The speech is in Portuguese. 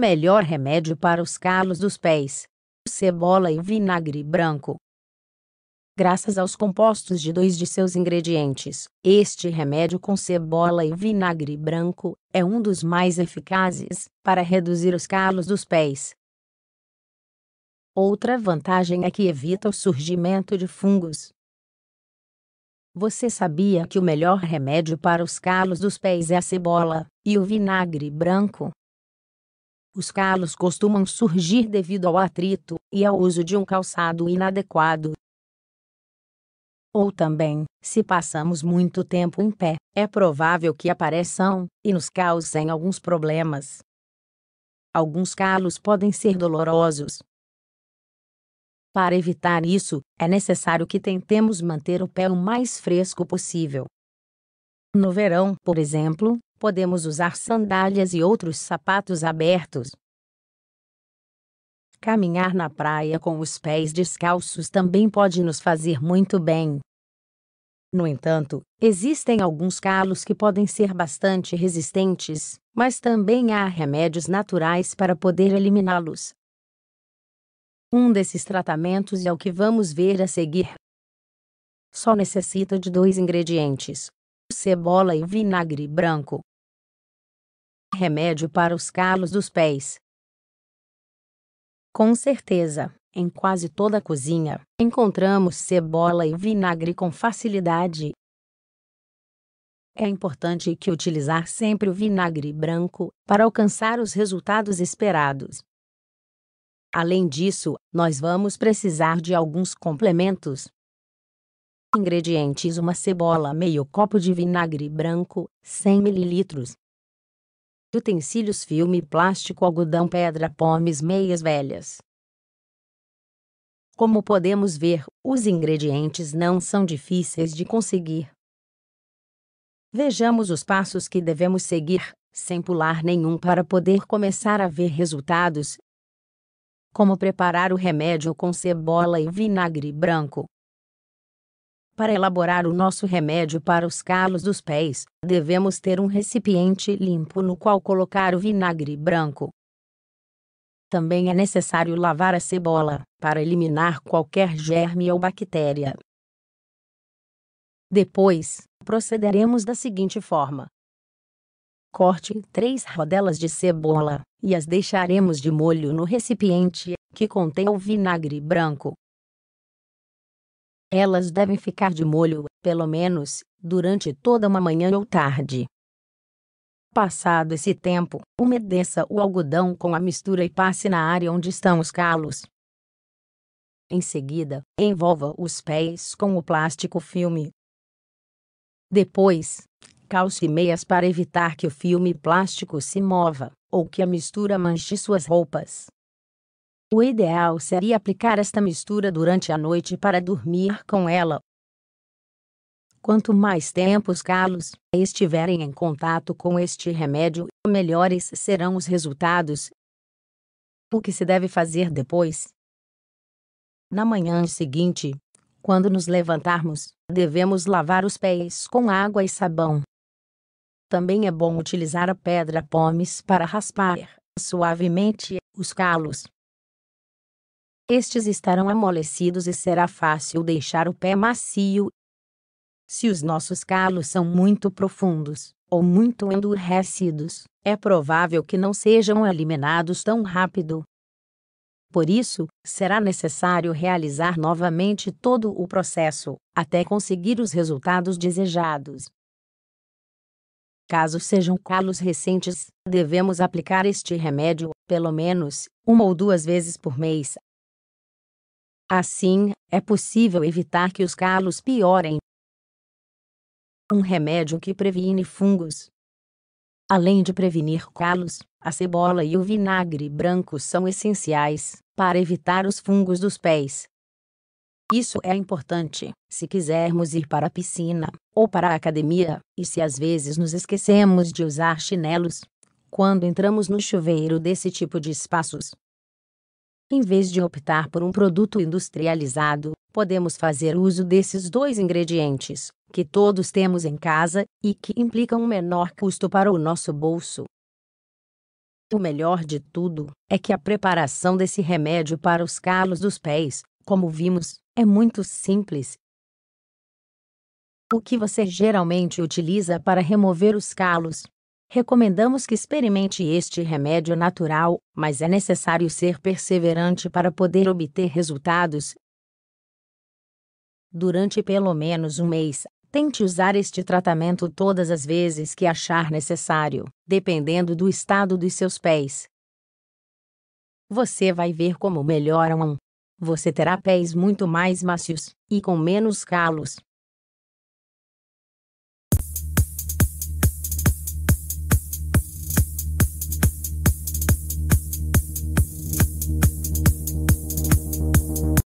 Melhor remédio para os calos dos pés: cebola e vinagre branco. Graças aos compostos de dois de seus ingredientes, este remédio com cebola e vinagre branco é um dos mais eficazes para reduzir os calos dos pés. Outra vantagem é que evita o surgimento de fungos. Você sabia que o melhor remédio para os calos dos pés é a cebola e o vinagre branco? Os calos costumam surgir devido ao atrito e ao uso de um calçado inadequado. Ou também, se passamos muito tempo em pé, é provável que apareçam e nos causem alguns problemas. Alguns calos podem ser dolorosos. Para evitar isso, é necessário que tentemos manter o pé o mais fresco possível. No verão, por exemplo, podemos usar sandálias e outros sapatos abertos. Caminhar na praia com os pés descalços também pode nos fazer muito bem. No entanto, existem alguns calos que podem ser bastante resistentes, mas também há remédios naturais para poder eliminá-los. Um desses tratamentos é o que vamos ver a seguir. Só necessita de dois ingredientes: cebola e vinagre branco. Remédio para os calos dos pés. Com certeza, em quase toda a cozinha, encontramos cebola e vinagre com facilidade. É importante que utilizar sempre o vinagre branco para alcançar os resultados esperados. Além disso, nós vamos precisar de alguns complementos. Ingredientes: uma cebola, meio copo de vinagre branco, 100 ml, utensílios filme plástico algodão pedra pomes meias velhas. Como podemos ver, os ingredientes não são difíceis de conseguir. Vejamos os passos que devemos seguir, sem pular nenhum para poder começar a ver resultados. Como preparar o remédio com cebola e vinagre branco. Para elaborar o nosso remédio para os calos dos pés, devemos ter um recipiente limpo no qual colocar o vinagre branco. Também é necessário lavar a cebola, para eliminar qualquer germe ou bactéria. Depois, procederemos da seguinte forma: corte três rodelas de cebola e as deixaremos de molho no recipiente, que contém o vinagre branco. Elas devem ficar de molho, pelo menos, durante toda uma manhã ou tarde. Passado esse tempo, umedeça o algodão com a mistura e passe na área onde estão os calos. Em seguida, envolva os pés com o plástico filme. Depois, calce meias para evitar que o filme plástico se mova ou que a mistura manche suas roupas. O ideal seria aplicar esta mistura durante a noite para dormir com ela. Quanto mais tempo os calos estiverem em contato com este remédio, melhores serão os resultados. O que se deve fazer depois? Na manhã seguinte, quando nos levantarmos, devemos lavar os pés com água e sabão. Também é bom utilizar a pedra pomes para raspar suavemente os calos estes estarão amolecidos e será fácil deixar o pé macio. Se os nossos calos são muito profundos, ou muito endurecidos, é provável que não sejam eliminados tão rápido. Por isso, será necessário realizar novamente todo o processo, até conseguir os resultados desejados. Caso sejam calos recentes, devemos aplicar este remédio, pelo menos, uma ou duas vezes por mês, Assim, é possível evitar que os calos piorem. Um remédio que previne fungos. Além de prevenir calos, a cebola e o vinagre branco são essenciais para evitar os fungos dos pés. Isso é importante se quisermos ir para a piscina ou para a academia e se às vezes nos esquecemos de usar chinelos quando entramos no chuveiro desse tipo de espaços, em vez de optar por um produto industrializado, podemos fazer uso desses dois ingredientes, que todos temos em casa e que implicam um menor custo para o nosso bolso. O melhor de tudo é que a preparação desse remédio para os calos dos pés, como vimos, é muito simples. O que você geralmente utiliza para remover os calos Recomendamos que experimente este remédio natural, mas é necessário ser perseverante para poder obter resultados. Durante pelo menos um mês, tente usar este tratamento todas as vezes que achar necessário, dependendo do estado dos seus pés. Você vai ver como melhoram. Você terá pés muito mais macios e com menos calos.